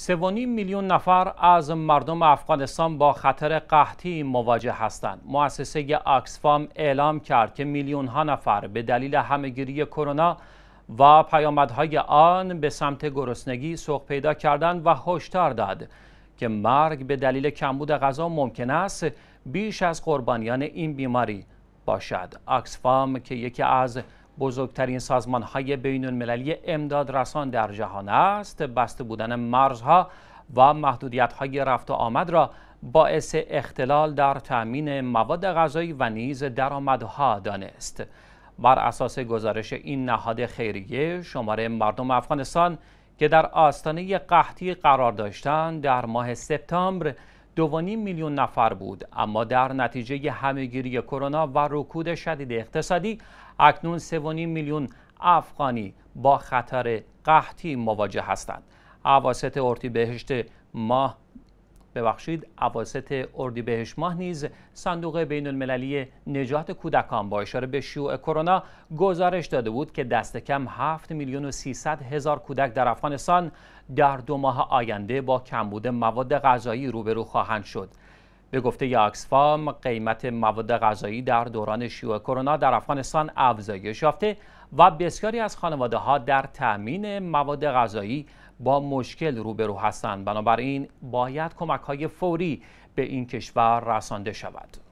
سوانیم میلیون نفر از مردم افغانستان با خطر قحطی مواجه هستند. مؤسسه آکسفام اعلام کرد که میلیون ها نفر به دلیل همگیری کرونا و پیامدهای آن به سمت گرسنگی سوق پیدا کردند و هشدار داد که مرگ به دلیل کمبود غذا ممکن است بیش از قربانیان این بیماری باشد. آکسفام که یکی از بزرگترین سازمان های بین المللی امداد رسان در جهان است بسته بودن مرزها و محدودیت های رفت و آمد را باعث اختلال در تأمین مواد غذایی و نیز درآمدها دانست بر اساس گزارش این نهاد خیریه شماره مردم افغانستان که در آستانه قحطی قرار داشتند در ماه سپتامبر نیم میلیون نفر بود اما در نتیجه همهگیری کرونا و رکود شدید اقتصادی اکنون 3.5 میلیون افغانی با خطر قحطی مواجه هستند. اواسط اردیبهشت ماه ببخشید اردی اردیبهشت ماه نیز صندوق بین المللی نجات کودکان با اشاره به شیوع کرونا گزارش داده بود که دست کم 7 میلیون و 300 هزار کودک در افغانستان در دو ماه آینده با کمبود مواد غذایی روبرو خواهند شد. به گفته آکسفام قیمت مواد غذایی در دوران شیوع کرونا در افغانستان افزایش یافته و بسیاری از خانواده ها در تأمین مواد غذایی با مشکل روبرو هستند بنابراین باید کمک های فوری به این کشور رسانده شود